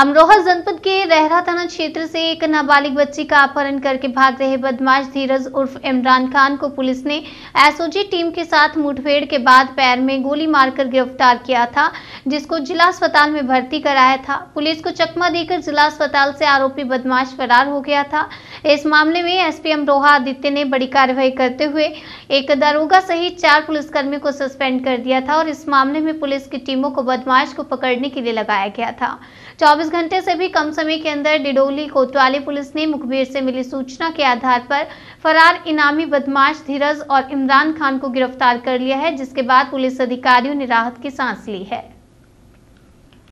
अमरोहा जनपद के रहरा थाना क्षेत्र से एक नाबालिग बच्ची का अपहरण करके भाग रहे बदमाश धीरज उर्फ इमरान खान को पुलिस ने एसओजी टीम के साथ मुठभेड़ के बाद पैर में गोली मारकर गिरफ्तार किया था जिसको जिला अस्पताल में भर्ती कराया था पुलिस को चकमा देकर जिला अस्पताल से आरोपी बदमाश फरार हो गया था इस मामले में एस अमरोहा आदित्य ने बड़ी कार्रवाई करते हुए एक दारोगा सहित चार पुलिसकर्मियों को सस्पेंड कर दिया था और इस मामले में पुलिस की टीमों को बदमाश को पकड़ने के लिए लगाया गया था चौबीस घंटे से भी कम समय के अंदर डिडोली कोतवाली पुलिस ने मुखबिर से मिली सूचना के आधार पर फरार इनामी बदमाश धीरज और इमरान खान को गिरफ्तार कर लिया है जिसके बाद पुलिस अधिकारियों ने राहत की सांस ली है